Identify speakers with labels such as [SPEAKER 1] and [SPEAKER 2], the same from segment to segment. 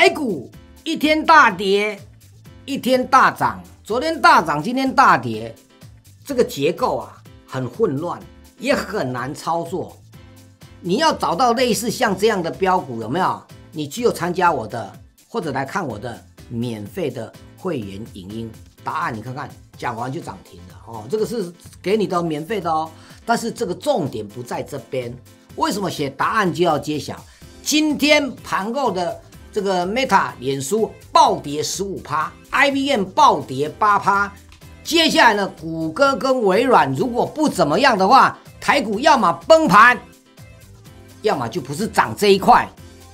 [SPEAKER 1] 台股一天大跌，一天大涨。昨天大涨，今天大跌，这个结构啊很混乱，也很难操作。你要找到类似像这样的标股有没有？你只有参加我的，或者来看我的免费的会员影音答案，你看看讲完就涨停了哦。这个是给你的免费的哦，但是这个重点不在这边。为什么写答案就要揭晓？今天盘后的。这个 Meta 脸书暴跌十五趴，IBM 暴跌八趴。接下来呢，谷歌跟微软如果不怎么样的话，台股要么崩盘，要么就不是涨这一块，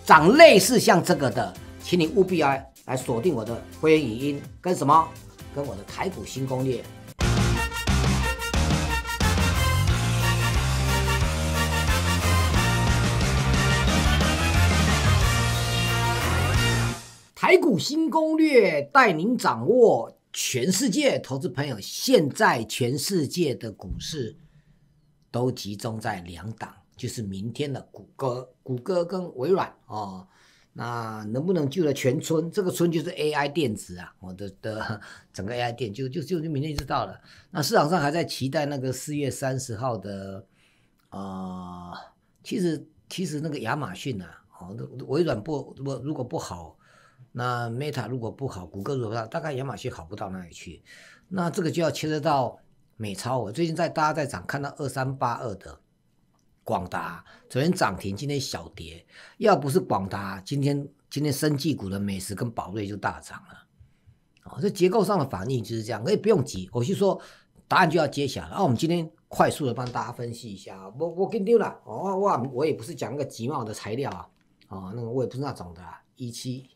[SPEAKER 1] 涨类似像这个的，请你务必要来锁定我的会员语音跟什么，跟我的台股新攻略。台股新攻略带您掌握全世界投资朋友，现在全世界的股市都集中在两档，就是明天的谷歌、谷歌跟微软哦。那能不能救了全村？这个村就是 AI 电子啊，我的的整个 AI 电就就就就明天就到了。那市场上还在期待那个四月三十号的啊，其实其实那个亚马逊啊，哦，微软不不如果不好。那 Meta 如果不好，谷歌如果大概亚马逊好不到哪里去，那这个就要牵涉到美超。我最近在，大家在涨，看到二三八二的广达，昨天涨停，今天小跌。要不是广达，今天今天生技股的美食跟宝瑞就大涨了。哦，这结构上的反应就是这样，可以不用急。我是说答案就要揭晓了，那我们今天快速的帮大家分析一下。我我跟丢了，哦哇，我也不是讲个集贸的材料啊，哦那个我也不是那种的，一七。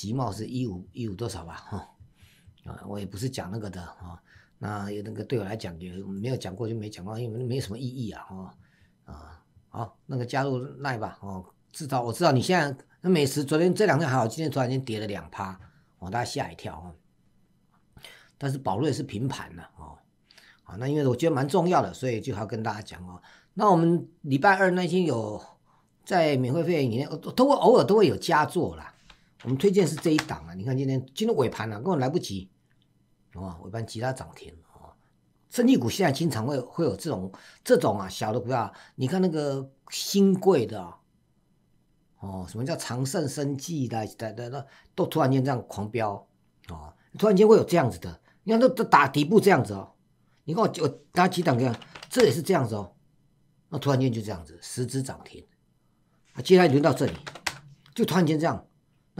[SPEAKER 1] 集贸是一五一五多少吧？哦，啊，我也不是讲那个的哦。那有那个对我来讲也没有讲过，就没讲过，因为没有什么意义啊。哦，啊，好，那个加入耐吧。哦，至少我知道你现在那美食昨天这两天还好，今天突然间跌了两趴，我大家吓一跳啊。但是宝瑞是平盘的哦。好，那因为我觉得蛮重要的，所以就要跟大家讲哦。那我们礼拜二那天有在免费会员里面，都会偶尔都会有佳作啦。我们推荐是这一档啊！你看今天今天尾盘了，根本来不及啊！尾盘其他涨停啊，生技股现在经常会会有这种这种啊小的股票，你看那个新贵的哦，什么叫长盛生技的的的的，都突然间这样狂飙哦！突然间会有这样子的，你看都都打底部这样子哦！你看我我打几档这样，这也是这样子哦，那突然间就这样子十只涨停啊！接下来轮到这里，就突然间这样。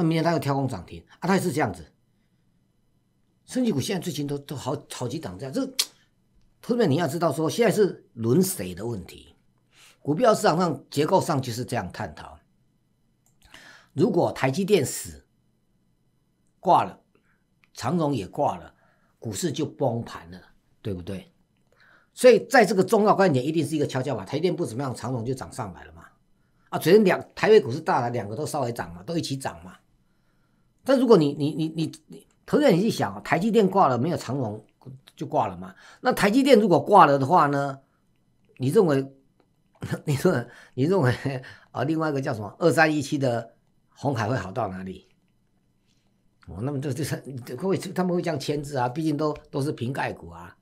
[SPEAKER 1] 那明天它又跳空涨停啊，它也是这样子。升级股现在最近都都好好几涨这样，这特别你要知道说，现在是轮谁的问题。股票市场上结构上就是这样探讨。如果台积电死挂了，长荣也挂了，股市就崩盘了，对不对？所以在这个重要关点，一定是一个跷跷板。台电不怎么样，长荣就涨上来了嘛。啊，昨天两台北股市大了，两个都稍微涨嘛，都一起涨嘛。但如果你你你你你投资你去想，台积电挂了没有长龙就挂了嘛？那台积电如果挂了的话呢？你认为，你 说你认为啊，另外一个叫什么二三一七的红海会好到哪里？哦，那么这就是各位他们会这样签字啊？毕竟都都是瓶盖股啊，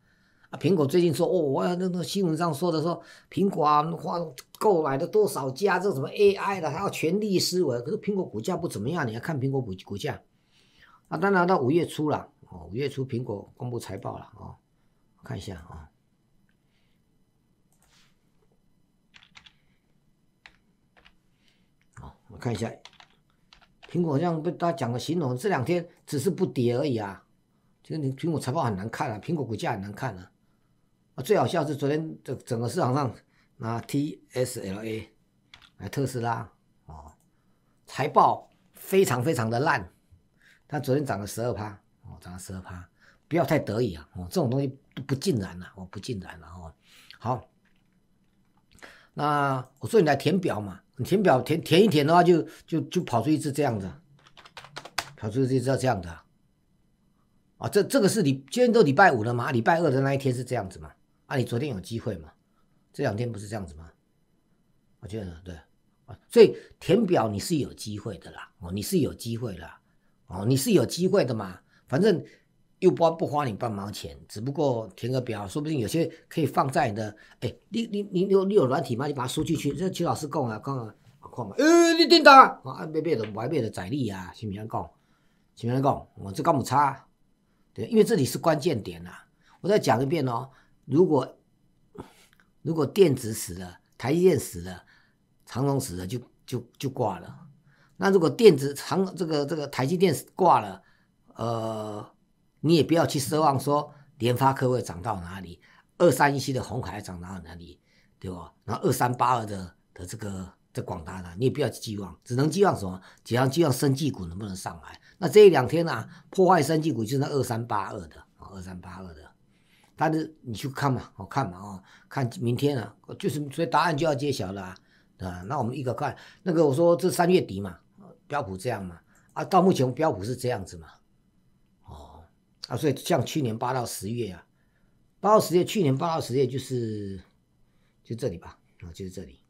[SPEAKER 1] 啊，苹果最近说哦，我那那新闻上说的说苹果啊，那花。购买的多少家？这什么 AI 的？还要全力思维。可是苹果股价不怎么样，你要看苹果股股价。啊，当然到五月初了哦，五月初苹果公布财报了哦，看一下哦。哦，我看一下，苹果好像被大家讲的形容这两天只是不跌而已啊。这个你苹果财报很难看啊，苹果股价很难看啊。啊，最好笑是昨天整整个市场上。那 T S L A，哎，特斯拉啊，财报非常非常的烂，它昨天涨了十二趴哦，涨了十二趴，不要太得意啊哦，这种东西都不尽然了哦，不尽然了哦。好，那我说你来填表嘛，你填表填填一填的话，就就就跑出一只这样的，跑出一只知道这样的啊，这这个是礼，今天都礼拜五了嘛，礼拜二的那一天是这样子嘛，啊，你昨天有机会嘛？这两天不是这样子吗？我觉得对啊，所以填表你是有机会的啦，哦，你是有机会啦，哦，你是有机会的嘛，反正又不不花你半毛钱，只不过填个表，说不定有些可以放在你的，哎，你你你有你有软体吗？你把它输进去。这曲老师讲啊，讲啊，我啊，嘛，你听到啊，别别的外边的财力啊，怎不样讲？行不行？讲？我这干么差，对，因为这里是关键点呐，我再讲一遍哦，如果。如果电子死了，台积电死了，长隆死了，就就就挂了。那如果电子长这个这个台积电挂了，呃，你也不要去奢望说联发科会涨到哪里，二三一七的红海涨到哪里，对吧？然后二三八二的的这个的广达呢，你也不要寄望，只能寄望什么？只能寄望生技股能不能上来。那这一两天呢，破坏生技股就是那二三八二的，二三八二的。但的你去看嘛，我看嘛，啊，看明天啊，就是所以答案就要揭晓了，啊，那我们一个看那个，我说这三月底嘛，标普这样嘛，啊，到目前标普是这样子嘛，哦，啊，所以像去年八到十月啊，八到十月，去年八到十月就是就这里吧，啊，就是这里，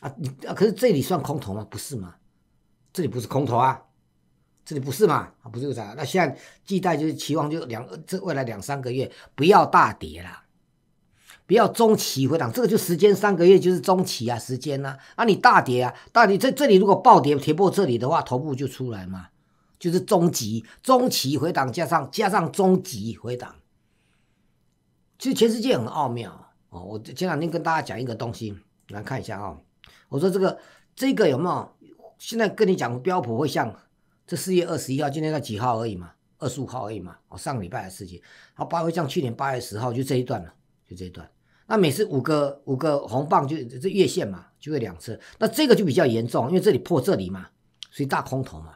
[SPEAKER 1] 啊，你啊，可是这里算空头吗？不是吗？这里不是空头啊。这里不是嘛？啊，不是个啥。那现在借待就是期望，就两这未来两三个月不要大跌了，不要中期回档。这个就时间三个月，就是中期啊，时间呢？啊，你大跌啊，大跌在这里如果暴跌跌破这里的话，头部就出来嘛，就是中级中期回档加上加上中级回档。其实全世界很奥妙哦。我前两天跟大家讲一个东西，来看一下啊。我说这个这个有没有？现在跟你讲标普会像。这四月二十一号，今天才几号而已嘛，二十五号而已嘛。哦，上个礼拜的事情，后八括像去年八月十号就这一段了，就这一段。那每次五个五个红棒就这月线嘛，就会两次。那这个就比较严重，因为这里破这里嘛，所以大空头嘛。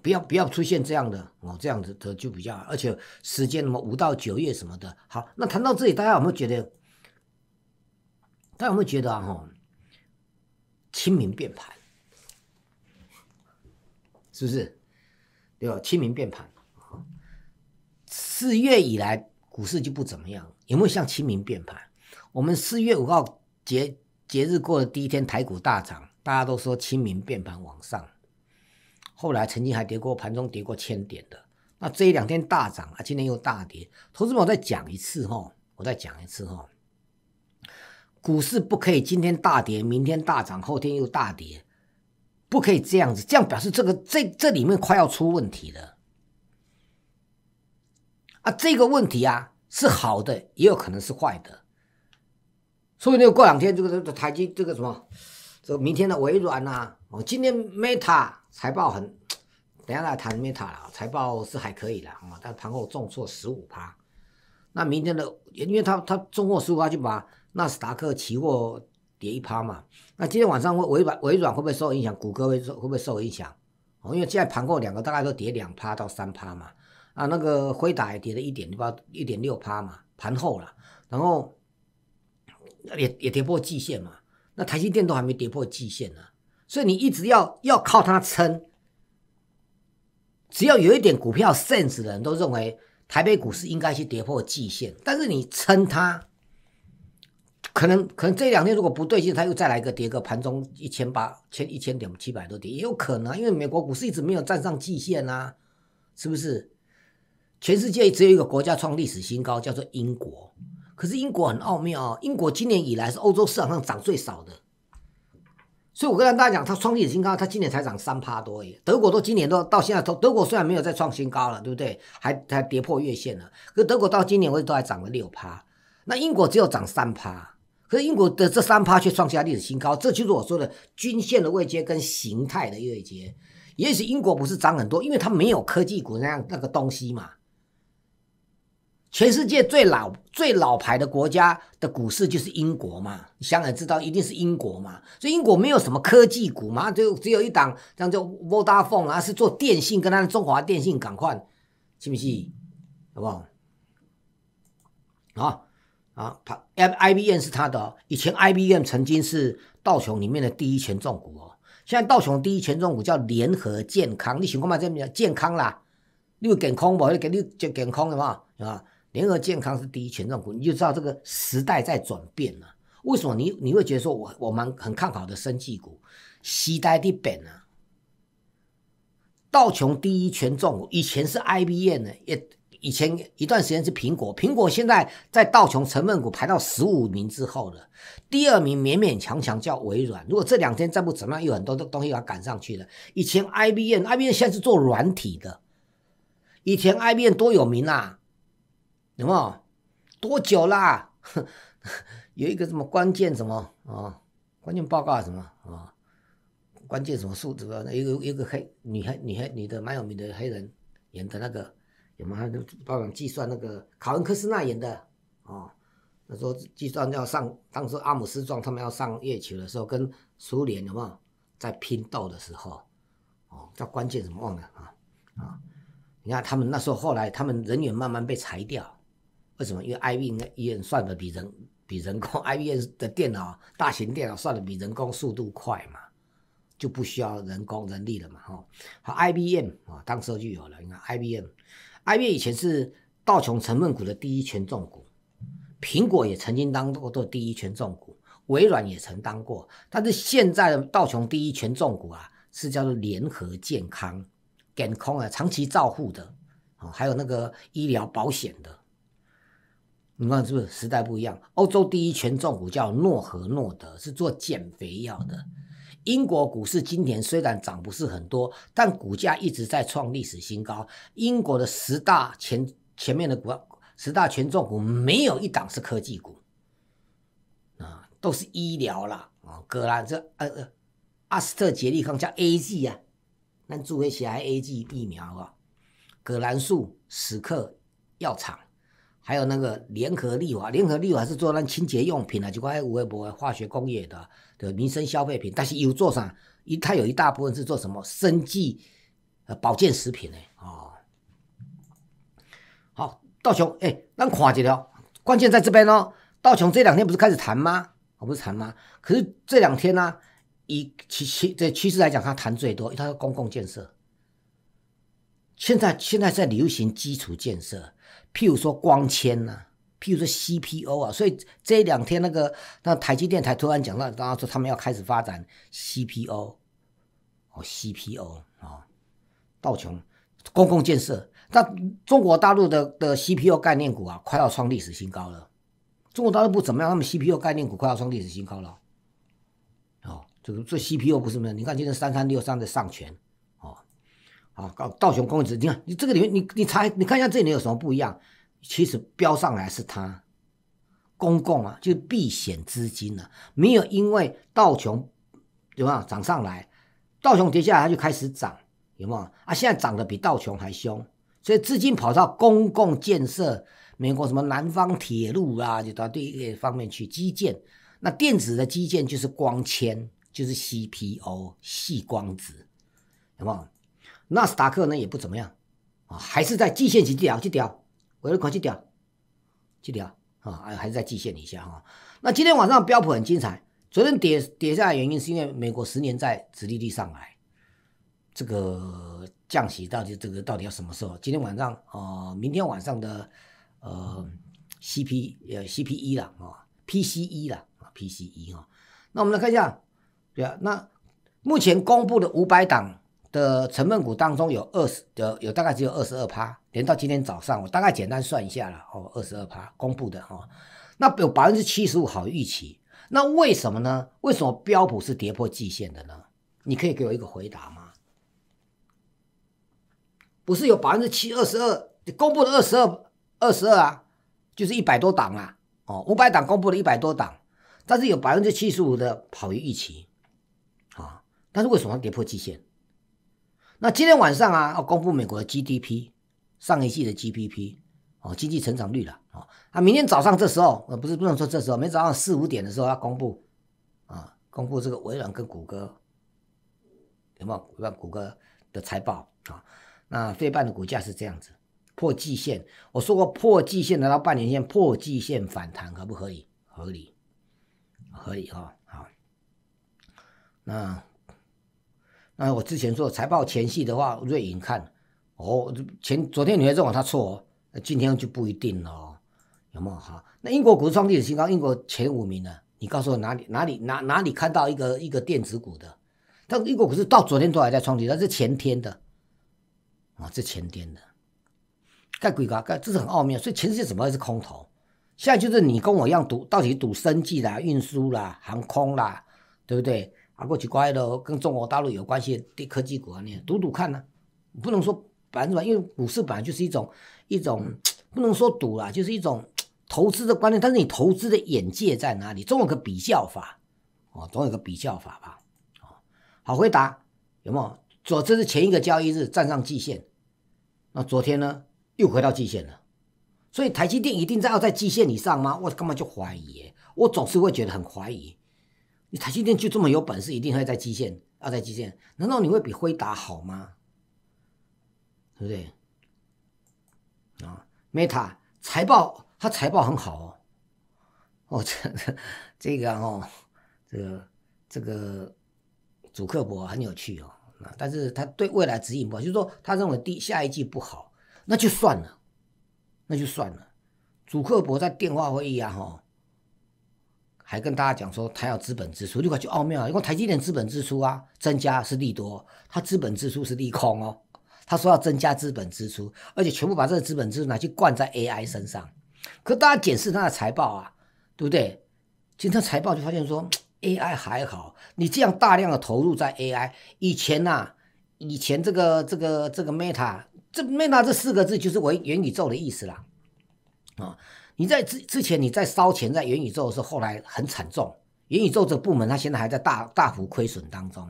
[SPEAKER 1] 不要不要出现这样的哦，这样子的就比较，而且时间什么五到九月什么的。好，那谈到这里，大家有没有觉得？大家有没有觉得啊？哈？清明变盘？是不是？对吧？清明变盘四月以来股市就不怎么样，有没有像清明变盘？我们四月五号节节日过的第一天，台股大涨，大家都说清明变盘往上。后来曾经还跌过，盘中跌过千点的。那这一两天大涨啊，今天又大跌。投资们，我再讲一次哈，我再讲一次哈，股市不可以今天大跌，明天大涨，后天又大跌。不可以这样子，这样表示这个这这里面快要出问题了啊！这个问题啊是好的，也有可能是坏的。说不定过两天这个这个台积这个什么，这个明天的微软呐，哦，今天 Meta 财报很，等下来谈 Meta 了，财报是还可以的啊，但盘后重挫十五趴。那明天的，因为他他中十五趴，就把纳斯达克期货。跌一趴嘛，那今天晚上会微软，微软会不会受影响？谷歌会受会不会受影响？哦，因为现在盘过两个大概都跌两趴到三趴嘛，啊，那个辉达也跌了一点，你八一点六趴嘛，盘后了，然后也也跌破季线嘛，那台积电都还没跌破季线呢，所以你一直要要靠它撑，只要有一点股票 sense 的人都认为台北股市应该去跌破季线，但是你撑它。可能可能这两天如果不对劲，它又再来一个跌个盘中一千八千一千点七百多点也有可能，因为美国股市一直没有站上季线啊，是不是？全世界只有一个国家创历史新高，叫做英国。可是英国很奥妙啊，英国今年以来是欧洲市场上涨最少的，所以我跟大家讲，它创历史新高，它今年才涨三趴多耶。德国都今年都到现在都德国虽然没有再创新高了，对不对？还还跌破月线了，可德国到今年为止都还涨了六趴，那英国只有涨三趴。可是英国的这三趴却创下历史新高，这就是我说的均线的位阶跟形态的位阶。也许英国不是涨很多，因为它没有科技股那样那个东西嘛。全世界最老最老牌的国家的股市就是英国嘛，你想而知，一定是英国嘛。所以英国没有什么科技股嘛，就只有一档叫 Vodafone 啊，是做电信跟他的中华电信港快，是不是？好不好？好。啊，他，I B M 是他的，以前 I B M 曾经是道琼里面的第一权重股哦，现在道琼第一权重股叫联合健康，你醒过吗？这什么？健康啦，你有健康不？你给你讲健康的嘛，啊？联合健康是第一权重股，你就知道这个时代在转变了。为什么你你会觉得说我我们很看好的生技股，时代的变啊，道琼第一权重股以前是 I B M 呢，也。以前一段时间是苹果，苹果现在在道琼成分股排到十五名之后了，第二名勉勉强强叫微软。如果这两天再不怎么样，有很多的东西要赶上去了。以前 IBM，IBM 现在是做软体的。以前 IBM 多有名啊，有没有？多久啦？有一个什么关键什么啊？关键报告什么啊？关键什么数字？一个一个黑女孩、女孩、女的蛮有名的黑人演的那个。有有就帮忙计算那个卡恩科斯纳演的哦。那时候计算要上，当时阿姆斯壮他们要上月球的时候，跟苏联有没有在拼斗的时候？哦，叫关键怎么忘了啊？啊，你看他们那时候后来他们人员慢慢被裁掉，为什么？因为 IBM 演算的比人比人工，IBM 的电脑大型电脑算的比人工速度快嘛，就不需要人工人力了嘛。哈，好，IBM 啊，当时就有了，你看 IBM。艾月以前是道琼成分股的第一权重股，苹果也曾经当过做第一权重股，微软也曾当过，但是现在的道琼第一权重股啊，是叫做联合健康，健康啊，长期照护的，哦，还有那个医疗保险的，你看是不是时代不一样？欧洲第一权重股叫诺和诺德，是做减肥药的。英国股市今年虽然涨不是很多，但股价一直在创历史新高。英国的十大前前面的股，十大权重股没有一档是科技股啊，都是医疗啦，啊，葛兰这呃，阿斯特杰利康叫 A G 呀，那作为起来 A G 疫苗啊，葛兰素史克药厂。还有那个联合利华，联合利华是做那清洁用品的，就快无为无化学工业的的民生消费品，但是有做上一，它有一大部分是做什么生计呃保健食品呢？哦，好，道琼哎，那看一条，关键在这边哦。道琼这两天不是开始谈吗？我不是谈吗？可是这两天呢，以其其这趋势来讲，他谈最多，因他说公共建设，现在现在在流行基础建设。譬如说光纤啊，譬如说 CPO 啊，所以这两天那个那台积电才突然讲到，刚刚说他们要开始发展 CPO，哦 CPO 啊，道琼公共建设，那中国大陆的的 CPO 概念股啊，快要创历史新高了。中国大陆不怎么样，他们 c p u 概念股快要创历史新高了。哦，这个这 c p u 不是没有，你看今天三三六三的上权。好，道琼公股，你看，你这个里面，你你查，你看一下这里面有什么不一样？其实标上来是它，公共啊，就是避险资金呢，没有因为道琼有没有涨上来，道琼跌下来它就开始涨，有没有？啊，现在涨的比道琼还凶，所以资金跑到公共建设，美国什么南方铁路啊，就到这一方面去基建，那电子的基建就是光纤，就是 CPO 细光子，有没有？纳斯达克呢也不怎么样，啊，还是在季线去掉去掉，我的块去掉去掉啊，还是在季线底下哈。那今天晚上标普很精彩，昨天跌跌下来原因是因为美国十年在殖利率上来，这个降息到底这个到底要什么时候？今天晚上啊，明天晚上的呃 C P 呃 C P E 了啊 P C E 了啊 P C E 啊，那我们来看一下，对啊，那目前公布的五百档。的成分股当中有二十，的，有大概只有二十二趴，连到今天早上，我大概简单算一下了，哦，二十二趴公布的哈，那有百分之七十五好于预期，那为什么呢？为什么标普是跌破季线的呢？你可以给我一个回答吗？不是有百分之七二十二，公布的二十二，二十二啊，就是一百多档啊，哦，五百档公布了一百多档，但是有百分之七十五的跑于预期，啊，但是为什么跌破季线？那今天晚上啊，要公布美国的 GDP，上一季的 GDP，哦，经济成长率了，哦，啊，明天早上这时候，呃，不是不能说这时候，明天早上四五点的时候要公布，啊，公布这个微软跟谷歌有没有微软谷歌的财报啊？那费半的股价是这样子，破季线，我说过破季线来到半年线，破季线反弹合不合理？合理，合理哈，好，那。那我之前说财报前戏的话，瑞银看哦，前昨天你还认为他错，那今天就不一定了，有没有哈？那英国股市创历史新高，英国前五名呢？你告诉我哪里哪里哪哪里看到一个一个电子股的？但英国股市到昨天都还在创史，那是前天的，哦，这前天的，盖鬼噶盖，这是很奥妙。所以全世界怎么会是空头？现在就是你跟我一样赌，到底赌生计啦、运输啦、航空啦，对不对？啊，过去乖的，跟中国大陆有关系的科技股啊，你赌赌看呢？不能说百分之百，因为股市本来就是一种一种不能说赌啦，就是一种投资的观念。但是你投资的眼界在哪里？总有个比较法哦，总有个比较法吧？好回答，有没有？昨这是前一个交易日站上季线，那昨天呢又回到季线了，所以台积电一定在要在季线以上吗？我根本就怀疑，我总是会觉得很怀疑。台积电就这么有本事，一定会在基线，要在基线。难道你会比辉达好吗？对不对？啊，Meta 财报，它财报很好。哦，这这个哦，这个这个主客博很有趣哦。但是他对未来指引不好，就是说他认为第下一季不好，那就算了，那就算了。主客博在电话会议啊，哈。还跟大家讲说，他要资本支出，就快去奥妙，因为台积电资本支出啊增加是利多，他资本支出是利空哦。他说要增加资本支出，而且全部把这个资本支出拿去灌在 AI 身上。可大家检视他的财报啊，对不对？今天财报就发现说 AI 还好，你这样大量的投入在 AI 以前啊，以前这个这个这个 Meta 这 Meta 这四个字就是为元宇宙的意思啦，啊。你在之之前，你在烧钱在元宇宙的时候，后来很惨重。元宇宙这个部门，它现在还在大大幅亏损当中。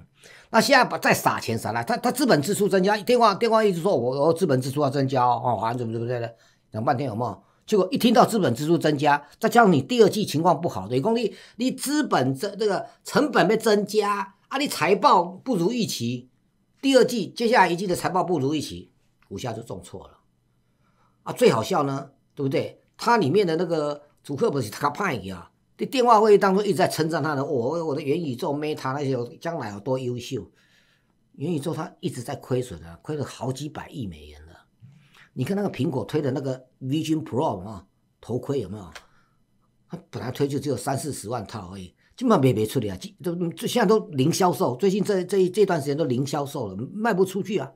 [SPEAKER 1] 那现在把再撒钱撒了，他他资本支出增加，电话电话一直说，我我资本支出要增加哦，好像怎么怎么对的，讲半天有有？结果一听到资本支出增加，再加上你第二季情况不好，李光利你资本这这个成本被增加啊，你财报不如预期，第二季接下来一季的财报不如预期，股价就重挫了啊！最好笑呢，对不对？它里面的那个主客不是他派的啊？这电话会议当中一直在称赞他的我我的元宇宙 Meta 那些将来有多优秀？元宇宙他一直在亏损啊，亏了好几百亿美元了。你看那个苹果推的那个 Vision Pro 啊，头盔有没有？他本来推就只有三四十万套而已，基本上没没出理啊，这这现在都零销售，最近这这这段时间都零销售了，卖不出去啊！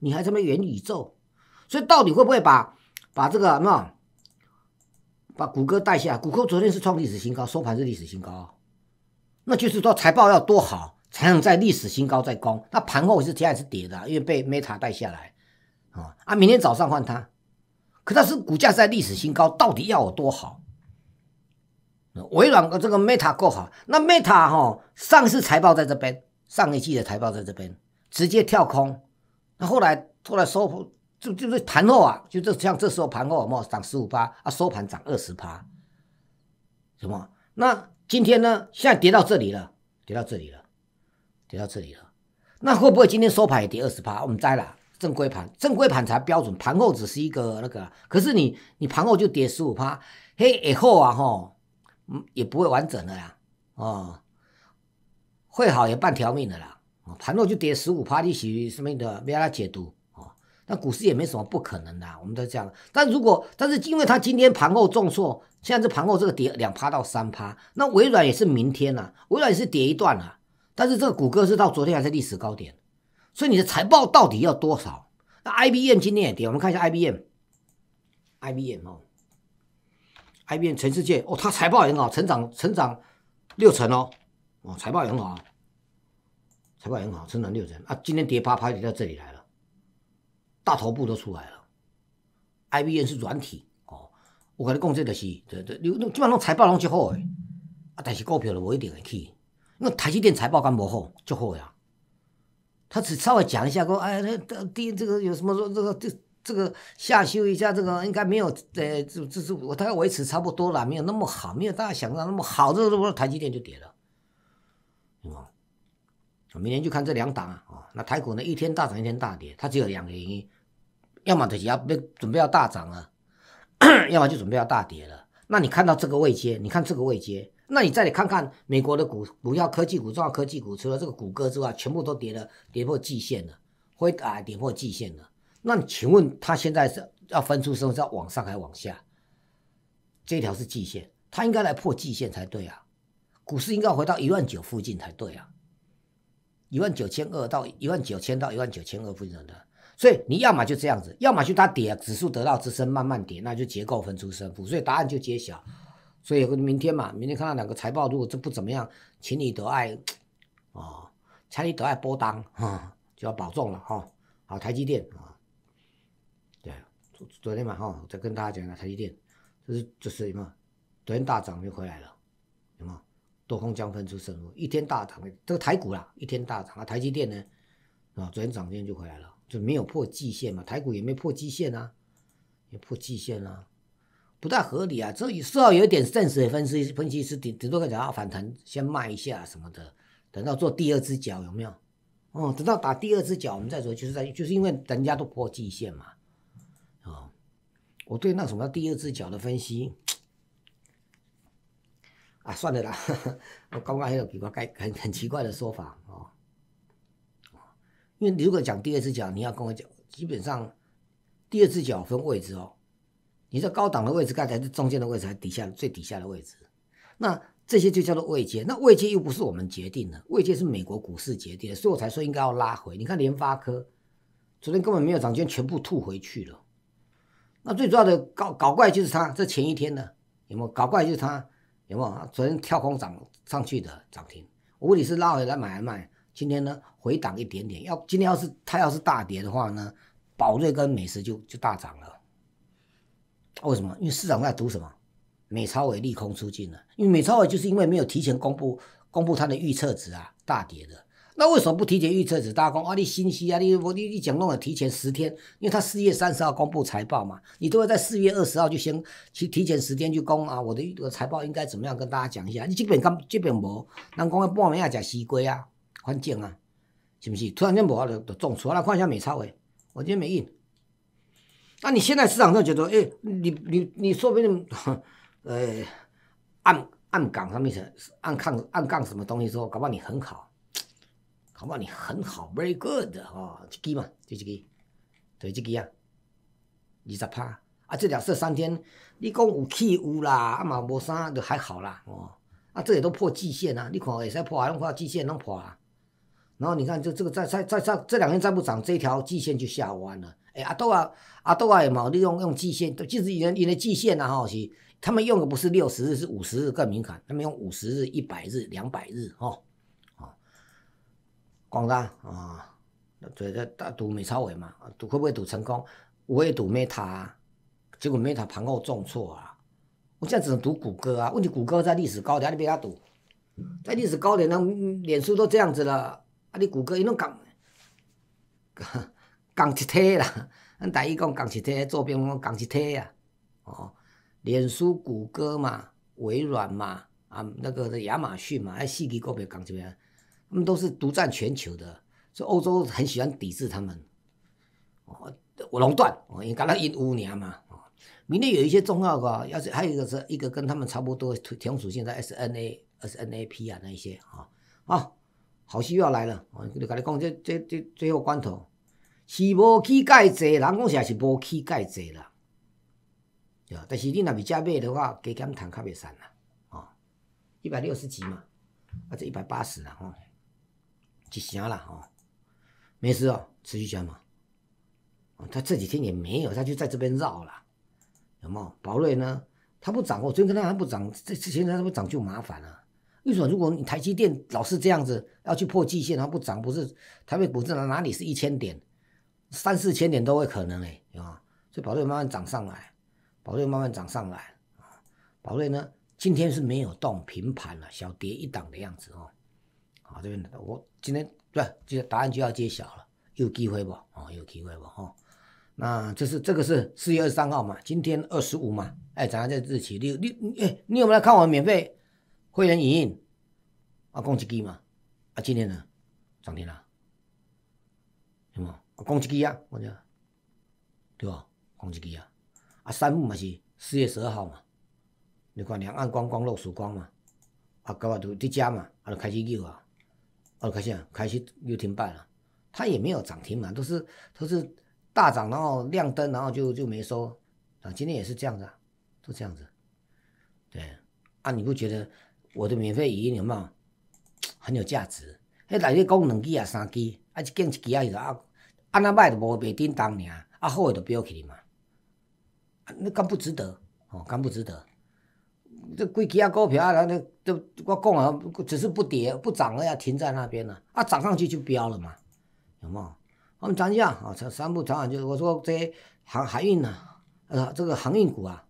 [SPEAKER 1] 你还这么元宇宙？所以到底会不会把把这个那？把谷歌带下，谷歌昨天是创历史新高，收盘是历史新高，那就是说财报要多好才能在历史新高再攻。那盘后是跌还是跌的？因为被 Meta 带下来，啊啊，明天早上换它，可它是股价在历史新高，到底要有多好？微软的这个 Meta 够好，那 Meta 哈上市财报在这边，上一季的财报在这边直接跳空，那后来后来收。就就是盘后啊，就这像这时候盘后什有涨十五八啊，收盘涨二十八，什么？那今天呢？现在跌到这里了，跌到这里了，跌到这里了。那会不会今天收盘也跌二十八？我们摘了正规盘，正规盘才标准。盘后只是一个那个，可是你你盘后就跌十五趴，嘿也好啊哈，嗯也不会完整的啦，哦，会好也半条命的啦。盘后就跌十五趴，你息什么的？不要来解读。那股市也没什么不可能的，我们都这样。但如果但是因为它今天盘后重挫，现在这盘后这个跌两趴到三趴，那微软也是明天呐，微软也是跌一段了。但是这个谷歌是到昨天还是历史高点，所以你的财报到底要多少？那 IBM 今天也跌，我们看一下 IBM，IBM 哦，IBM 全世界哦，它财报很好，成长成长六成哦，哦财报也很好，财报很好，成长六成啊，今天跌八趴跌到这里来了。大头部都出来了，IBM 是软体哦，我跟你讲，这个、就是这这，基本上弄财报弄就好诶，啊，但是股票呢不一定会去。那台积电财报刚不好，就好呀。他只稍微讲一下，说哎，那第这个有什么说这个这这个下修一下，这个应该没有诶，这这是我，大概维持差不多了，没有那么好，没有大家想象那么好，这怎么台积电就跌了？是吧？明年就看这两档啊。哦，那台股呢，一天大涨一天大跌，它只有两个原因。要么得要准备要大涨了，要么就准备要大跌了。那你看到这个位阶，你看这个位阶，那你再来看看美国的股股票科技股重要科技股，除了这个谷歌之外，全部都跌了，跌破季线了，会啊，跌破季线了。那你请问它现在是要分出是不是要往上还往下？这条是季线，它应该来破季线才对啊。股市应该回到一万九附近才对啊。一万九千二到一万九千到一万九千二附近的。所以你要么就这样子，要么就它跌，指数得到支撑，慢慢跌，那就结构分出胜负。所以答案就揭晓。所以明天嘛，明天看到两个财报，如果这不怎么样，请你得爱哦，请你得爱波荡啊，就要保重了哈。好，台积电啊，对，昨天嘛哈，再跟大家讲了台积电，就是就是什么？昨天大涨就回来了，有吗？多空将分出胜负，一天大涨，这个台股啦，一天大涨啊，台积电呢啊，昨天涨天就回来了。就没有破季线嘛？台股也没破季线啊，也破季线啊，不太合理啊。这事后有点正史的分析，分析师顶顶多讲要反弹先卖一下什么的，等到做第二只脚有没有？哦，等到打第二只脚我们再说，就是在就是因为人家都破季线嘛。哦，我对那什么第二只脚的分析啊，算的啦。我刚刚还有几较该很很奇怪的说法。因为你如果讲第二次讲，你要跟我讲，基本上第二次讲分位置哦。你在高档的位置，刚才是中间的位置，还底下最底下的位置。那这些就叫做位阶，那位阶又不是我们决定的，位阶是美国股市决定的，所以我才说应该要拉回。你看联发科昨天根本没有涨，全全部吐回去了。那最主要的搞搞怪就是它，这前一天的有没有搞怪就是它有没有？昨天跳空涨上去的涨停，我问你是拉回来买是卖？今天呢回档一点点，要今天要是它要是大跌的话呢，宝瑞跟美食就就大涨了。为什么？因为市场在赌什么？美超委利空出尽了。因为美超委就是因为没有提前公布公布它的预测值啊，大跌的。那为什么不提前预测值？大家讲啊，你信息啊，你我你你讲那了提前十天，因为他四月三十号公布财报嘛，你都要在四月二十号就先提提前十天就公啊，我的财报应该怎么样跟大家讲一下。你基本刚基本无，人讲半暝也讲西规啊。环境啊，是毋是？突然间无啊，就就种出来看一下美钞诶，完全没印。那你现在市场上觉得，诶，你你你说不定，呃，按按杠上面是按杠按杠什么东西说，搞不好你很好，搞不好你很好，very good 哦，一支嘛，就一支，就一支啊，二十趴啊，这两次三天，你讲有气有啦，啊嘛无啥就还好啦，哦，啊，这里都破极限啦，你看会使破啊，拢破极限拢破啊？然后你看，这这个再再再再这两天再不涨，这条季线就下弯了。哎，阿豆啊，阿豆啊也毛利用用季线，就是因为因季线啊哈是，他们用的不是六十日，是五十日更敏感，他们用五十日、一百日、两百日哈啊。广大啊，对在在赌美超伟嘛？赌会不会赌成功？我也赌 m e 美塔，结果 Meta 盘后重挫啊！我现在只能赌谷歌啊。问题谷歌在历史高点你别他赌在历史高点，呢，脸书都这样子了。啊！你谷歌，伊拢共，共一体啦。咱台伊讲共一体，左边拢共一体啊。哦，脸书、谷歌嘛，微软嘛，啊，那个亚马逊嘛，哎，西迪个别讲这边，他们都是独占全球的，所以欧洲很喜欢抵制他们。哦，垄断哦，因讲了一五年嘛。哦，明年有一些重要个，要是还有一个是，一个跟他们差不多同属性的 SNA、SNAP 啊，那一些啊，哦。好试又要来了，我就跟你讲，这这这最后关头是无起概者，人讲实也是无起概者啦。对但是你若未加买的话，加减谈较袂散啦。哦，一百六十几嘛，或者一百八十啦，吼，一成啦，吼，没事哦，持续加嘛。哦，他这几天也没有，他就在这边绕了，有冇？宝瑞呢？他不涨，我真跟他还不涨，这之前他不涨就麻烦了。为什么？如果你台积电老是这样子，要去破季线，它不涨，不是？台北股市哪哪里是一千点，三四千点都会可能哎，有啊？所以宝瑞慢慢涨上来，宝瑞慢慢涨上来啊。宝瑞呢，今天是没有动，平盘了，小跌一档的样子哦。好，这边我今天对，就答案就要揭晓了，有机会不？哦，有机会不？哈，那就是这个是四月二十三号嘛，今天二十五嘛，哎，咱这日期，你你哎，你有没有看我免费？汇员影印，啊，讲一支嘛，啊，今天呢，涨停了，有吗？啊，讲一支啊，我讲，对吧？讲一支啊，啊，三木嘛是四月十二号嘛，你看两岸光光露曙光嘛，啊，搞啊就跌价嘛，啊，就开始又啊，啊，开始啊，开始又停板了，它也没有涨停嘛，都是都是大涨，然后亮灯，然后就就没收，啊，今天也是这样子啊，都这样子，对，啊，你不觉得？我的免费语音有没有 很有价值。迄内底讲两句啊三句，啊一进一支啊就啊，安那歹就无袂叮当尔，啊好诶都飙起嘛。你敢不值得？吼，敢不值得？这几支啊股票啊，咱都都我讲啊，只是不跌不涨了呀，停在那边了。啊涨上去就飙了嘛，有冇？我们讲一下啊，三三步，讲完就我说这航海运呐，啊这个航运股啊。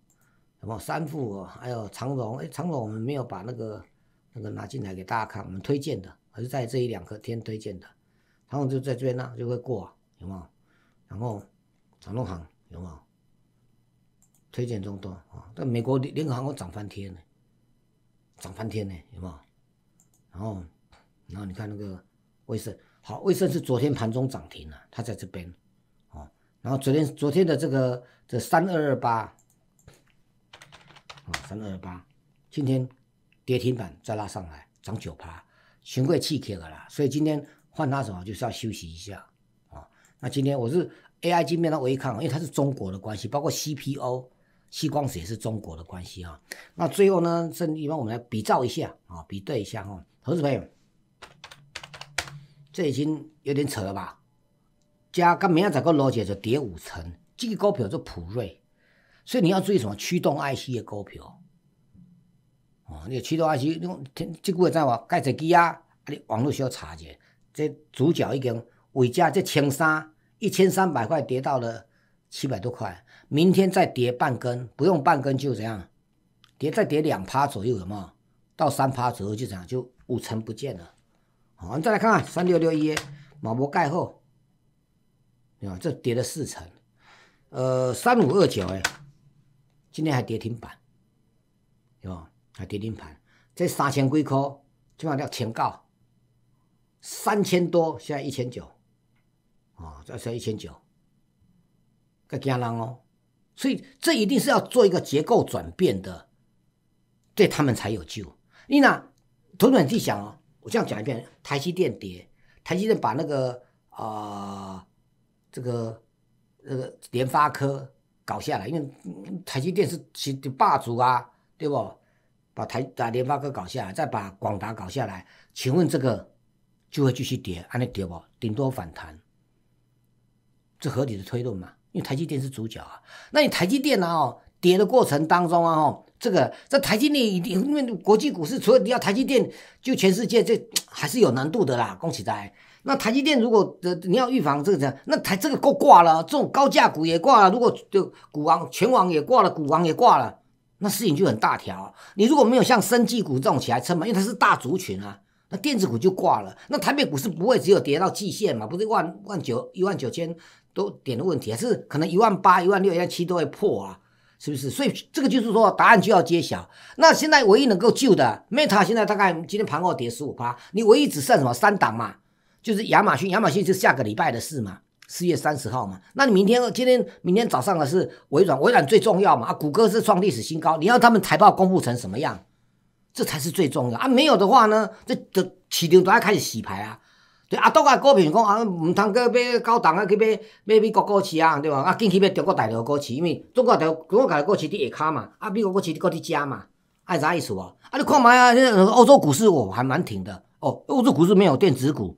[SPEAKER 1] 什么三富哦，还有长荣哎，长荣我们没有把那个那个拿进来给大家看，我们推荐的还是在这一两个天推荐的，长荣就在这边呢，就会过有没有？然后长隆行有没有？推荐中多啊，在美国联联合行都涨翻天呢，涨翻天呢有没有？然后然后你看那个卫生好，卫生是昨天盘中涨停了，它在这边哦，然后昨天昨天的这个这三二二八。啊，三二八，今天跌停板再拉上来，涨九趴，上过气 K 了啦，所以今天换它什么，就是要休息一下啊。那今天我是 AI 基片面我抗，因为它是中国的关系，包括 CPO、西光子也是中国的关系啊。那最后呢，这地方我们来比照一下啊，比对一下哈，投资朋友，这已经有点扯了吧？加跟明天再个逻辑就跌五成，这个股票就普瑞。所以你要注意什么驱动 IC 的股票哦，那个驱动 IC 你种，这个在话盖着机啊，你网络需要查一下。这主角已经尾价，这千三一千三百块跌到了七百多块，明天再跌半根，不用半根就怎样？跌再跌两趴左右有吗？到三趴左右就这样，就五成不见了。好，你再来看看三六六一马博盖后，啊，这跌了四成。呃，三五二九哎。今天还跌停板，对吧？还跌停盘，这三千几块，起码掉一千九，三千多现在一千九，哦，这才一千九，够惊人哦。所以这一定是要做一个结构转变的，对他们才有救。你那头脑去想哦，我这样讲一遍：台积电跌，台积电把那个啊，这个那个联发科。搞下来，因为台积电是其霸主啊，对不？把台、把联发科搞下，再把广达搞下来，请问这个就会继续跌？还能跌不？顶多反弹，这合理的推论嘛？因为台积电是主角啊。那你台积电呢？哦，跌的过程当中啊，哦，这个在台积电，因为国际股市除了你要台积电，就全世界这还是有难度的啦。恭喜大家。那台积电如果呃你要预防这个，那台这个够挂了，这种高价股也挂了，如果就股王全网也挂了，股王也挂了，那事情就很大条。你如果没有像生技股这种起来撑嘛，因为它是大族群啊，那电子股就挂了。那台北股是不会只有跌到极限嘛？不是万万九一万九千多点的问题，还是可能一万八一万六一万七都会破啊？是不是？所以这个就是说答案就要揭晓。那现在唯一能够救的 Meta 现在大概今天盘后跌十五趴，你唯一只剩什么三档嘛？就是亚马逊，亚马逊是下个礼拜的事嘛，四月三十号嘛。那你明天、今天、明天早上的是微软，微软最重要嘛。啊，谷歌是创历史新高，你要他们财报公布成什么样，这才是最重要啊。没有的话呢，这这市场都要开始洗牌啊。对啊，都个股评讲啊，唔通过买高档啊，去买买美国股市啊，对吧？啊，近期买中国大陆股市，因为中国大陆中国大陆股市在下卡嘛，啊，美国股市在搁伫加嘛，爱、啥意思哦？啊，你看嘛啊，欧洲股市哦还蛮挺的哦，欧洲股市没有电子股。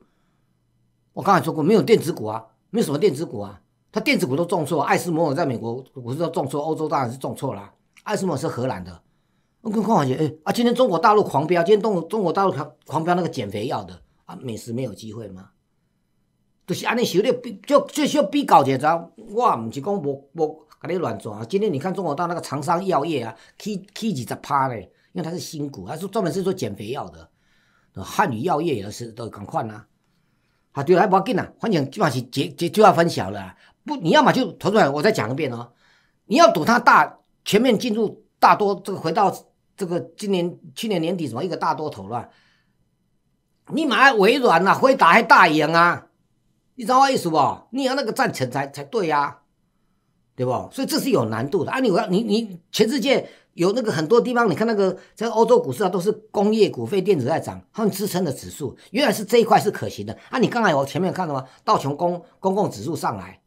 [SPEAKER 1] 我刚才说过，没有电子股啊，没有什么电子股啊，它电子股都重错。爱斯摩尔在美国，我知道重错，欧洲当然是重错了。爱斯摩尔是荷兰的。我跟看，姐，哎，啊，今天中国大陆狂飙，今天中中国大陆狂狂飙那个减肥药的啊，美食没有机会吗？就是安尼，小的比，就最少比较一点，我唔是讲无无跟你乱做啊。今天你看中国大陆那个长沙药业啊，起起二十趴嘞，因为它是新股，它是专门是做减肥药的。汉语药业也是都赶快啦。啊，对了，还不紧啊。反正本上是结结就要分晓了。不，你要么就投出来，我再讲一遍哦。你要赌它大，全面进入大多这个回到这个今年去年年底什么一个大多头了，你买微软呐，会打还大赢啊，你知道我意思不？你要那个赚钱才才对呀，对不？所以这是有难度的啊！你要你你全世界。有那个很多地方，你看那个在欧洲股市啊，都是工业股、非电子在涨，们支撑的指数。原来是这一块是可行的啊！你刚才我前面看到吗？道琼公公共指数上来，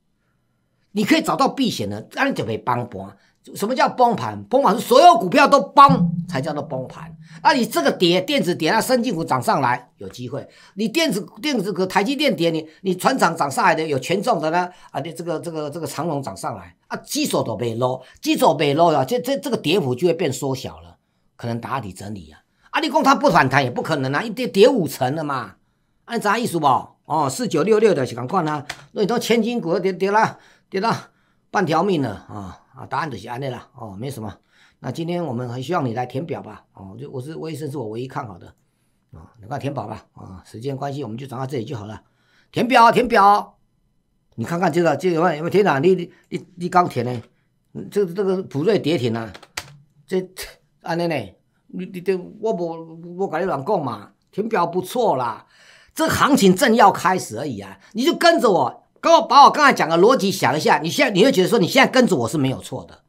[SPEAKER 1] 你可以找到避险的，那你就以帮盘。什么叫崩盘？崩盘是所有股票都崩才叫做崩盘。那你这个跌，电子跌，那深股股涨上来有机会。你电子电子个台积电跌，你你船厂涨上来的有权重的呢？啊，你这个这个这个长龙涨上来啊，基数都未落，基数未落呀，这这这个跌幅就会变缩小了，可能打底整理啊。阿里公它不反弹也不可能啊，一跌跌五成了嘛。按、啊，啥意思不？哦，四九六六的是快款啊。那你这千金股跌跌啦，跌到半条命了啊。啊，答案就是安利了哦，没什么。那今天我们很需要你来填表吧。哦，就我是微生，是我唯一看好的。啊，你快填表吧。啊，时间关系，我们就讲到这里就好了。填表，填表。你看看这个，这个问有没有填上？你你你你刚填呢？这这个普瑞跌停啊。这安利呢？你你你，我无我跟你乱讲嘛。填表不错啦，这行情正要开始而已啊，你就跟着我。跟我把我刚才讲的逻辑想一下，你现在你会觉得说你现在跟着我是没有错的，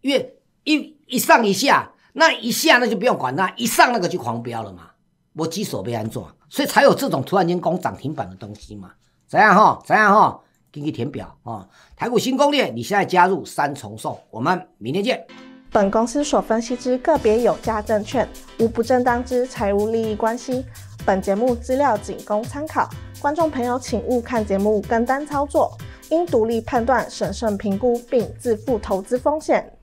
[SPEAKER 1] 因为一一上一下，那一下那就不用管它，一上那个就狂飙了嘛。我机手被安装，所以才有这种突然间攻涨停板的东西嘛？怎样哈？怎样哈？给你填表啊！台股新攻略，你现在加入三重送，我们明天见。本公司所分析之个别有价证券，无不正当之财务利益关系。本节目资料仅供参考，观众朋友请勿看节目跟单操作，应独立判断、审慎评估并自负投资风险。